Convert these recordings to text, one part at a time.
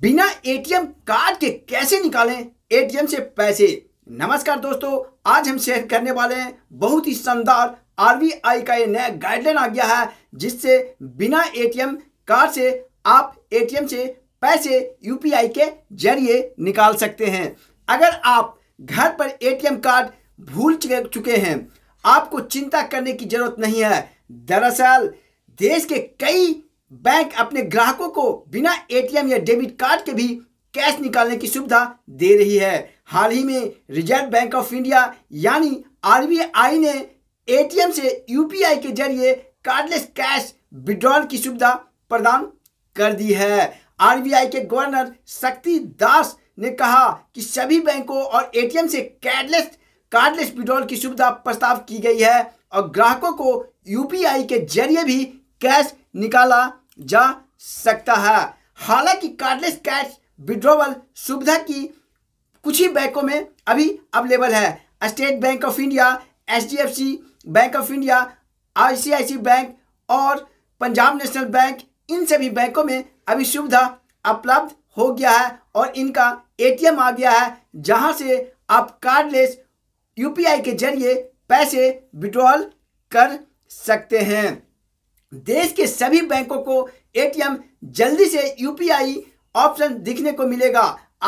बिना ATM card के कैसे निकालें एटीएम से पैसे नमस्कार दोस्तों आज हम शेयर करने वाले हैं बहुत ही शानदार आरबीआई का ये नया गाइडलाइन आ गया है जिससे बिना एटीएम कार्ड से आप एटीएम से पैसे यूपीआई के जरिए निकाल सकते हैं अगर आप घर पर एटीएम कार्ड भूल चुके हैं आपको चिंता करने की जरूरत नहीं है दरअसल देश के कई बैंक अपने ग्राहकों को बिना एटीएम या डेबिट कार्ड के भी कैश निकालने की सुविधा दे रही है हाल ही में रिजर्व बैंक ऑफ इंडिया यानी आरबीआई ने एटीएम से यूपीआई के जरिए कार्डलेस कैश विड्रॉल की सुविधा प्रदान कर दी है आरबीआई के गवर्नर शक्ति दास ने कहा कि सभी बैंकों और एटीएम से कैडलेस कार्डलेस विड्रॉल की सुविधा प्रस्ताव की गई है और ग्राहकों को यूपीआई के जरिए भी कैश निकाला जा सकता है हालांकि कार्डलेस कैश विड्रोवल सुविधा की कुछ ही बैंकों में अभी अवेलेबल है State Bank of India H bank of India I bank और पंजाब नेशनल बैंक इन सभी बैंकों में अभी सुविधा उपलब्ध हो गया है और इनका एटीएम आ गया है जहां से आप कार्डलेस यूपीआई के जरिए पैसे विड्रॉल कर सकते हैं देश के सभी बैंकों को एटीएम जल्दी से यूपीआई ऑप्शन दिखने को मिलेगा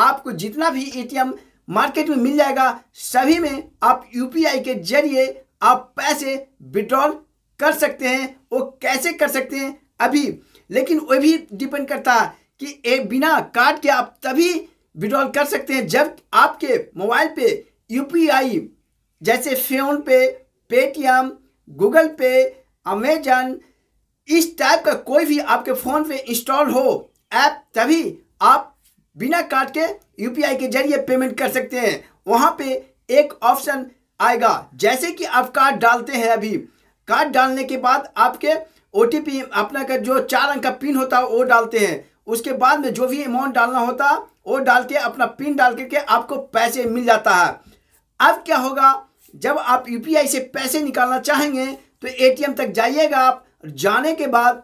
आपको जितना भी एटीएम मार्केट में मिल जाएगा सभी में आप यूपीआई के जरिए आप पैसे विड्रॉल कर सकते हैं वो कैसे कर सकते हैं अभी लेकिन वह भी डिपेंड करता है कि ए बिना कार्ड के आप तभी विड्रॉल कर सकते हैं जब आपके मोबाइल पे यूपीआई जैसे PhonePe Paytm Google Pay Amazon इस टाइप का कोई भी आपके फ़ोन पे इंस्टॉल हो ऐप तभी आप बिना कार्ड के यूपीआई के जरिए पेमेंट कर सकते हैं वहाँ पे एक ऑप्शन आएगा जैसे कि आप कार्ड डालते हैं अभी कार्ड डालने के बाद आपके ओ अपना का जो चार अंक का पिन होता है वो डालते हैं उसके बाद में जो भी अमाउंट डालना होता वो डाल के अपना पिन डाल करके आपको पैसे मिल जाता है अब क्या होगा जब आप यूपीआई से पैसे निकालना चाहेंगे तो एटीएम तक जाइएगा आप जाने के बाद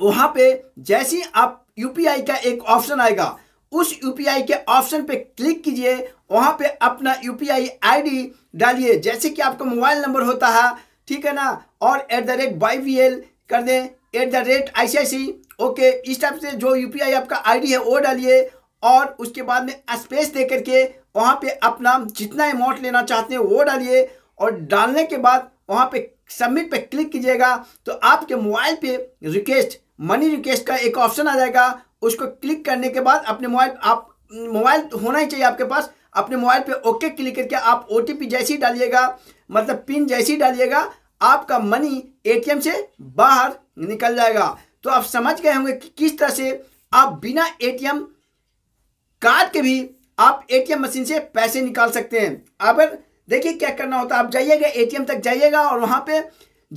वहाँ पे जैसे ही आप यूपीआई का एक ऑप्शन आएगा उस यूपीआई के ऑप्शन पे क्लिक कीजिए वहाँ पे अपना यूपीआई आईडी डालिए जैसे कि आपका मोबाइल नंबर होता है ठीक है ना और at the rate Y V L कर दें at the rate I C I C okay इस टाइप से जो यूपीआई आपका आईडी है वो डालिए और उसके बाद में स्पेस दे करके वहाँ पे अपना जितना अमाउंट लेना चाहते हैं वो डालिए और डालने के बाद वहाँ पे सबमिट पे क्लिक कीजिएगा तो आपके मोबाइल पे रिक्वेस्ट मनी रिक्वेस्ट का एक ऑप्शन आ जाएगा उसको क्लिक करने के बाद अपने मोबाइल आप मोबाइल तो होना ही चाहिए आपके पास अपने मोबाइल पे ओके क्लिक करके आप ओ जैसे ही डालिएगा मतलब पिन जैसे ही डालिएगा आपका मनी एटीएम से बाहर निकल जाएगा तो आप समझ गए होंगे कि किस तरह से आप बिना एटीएम कार्ड के भी आप एटीएम मशीन से पैसे निकाल सकते हैं अगर देखिए क्या करना होता है आप जाइएगा एटीएम तक जाइएगा और वहाँ पे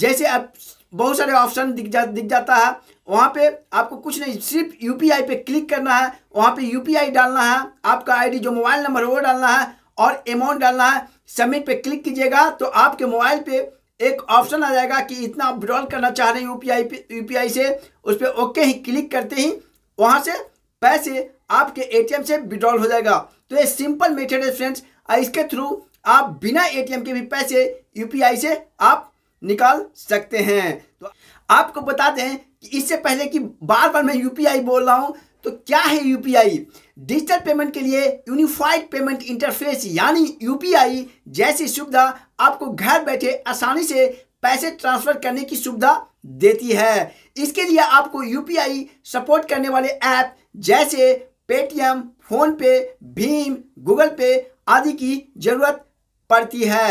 जैसे आप बहुत सारे ऑप्शन दिख जा दिख जाता है वहाँ पे आपको कुछ नहीं सिर्फ यू पे क्लिक करना है वहाँ पे यू डालना है आपका आईडी जो मोबाइल नंबर वो डालना है और अमाउंट डालना है सबमिट पे क्लिक कीजिएगा तो आपके मोबाइल पे एक ऑप्शन आ जाएगा कि इतना आप विड्रॉल करना चाह रहे हैं यूपीआई यूपीआई से उस पर ओके ही क्लिक करते ही वहाँ से पैसे आपके एटीएम से विड्रॉल हो जाएगा तो ये सिंपल मेथड है फ्रेंड्स इसके थ्रू आप बिना एटीएम के भी पैसे यूपीआई से आप निकाल सकते हैं तो आपको बता दें कि इससे पहले कि बार बार मैं यूपीआई बोल रहा हूँ तो क्या है यूपीआई डिजिटल पेमेंट के लिए यूनिफाइड पेमेंट इंटरफेस यानी यूपीआई जैसी सुविधा आपको घर बैठे आसानी से पैसे ट्रांसफर करने की सुविधा देती है इसके लिए आपको यूपीआई सपोर्ट करने वाले ऐप जैसे पेटीएम फोन पे भीम गूगल पे आदि की ज़रूरत पड़ती है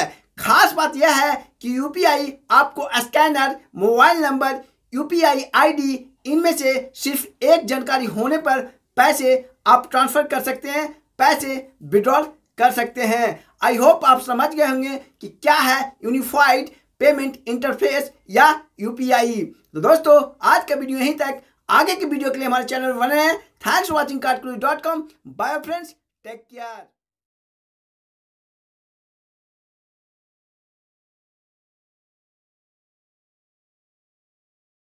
खास बात यह है कि यूपीआई आपको scanner mobile number UPI ID इनमें से सिर्फ एक जानकारी होने पर पैसे आप ट्रांसफर कर सकते हैं पैसे विड्रॉल कर सकते हैं आई होप आप समझ गए होंगे कि क्या है यूनिफाइड पेमेंट इंटरफेस या यू तो दोस्तों आज का वीडियो यहीं तक आगे की वीडियो के लिए हमारे चैनल बने हैं thanks for watching card dot com bio friends take care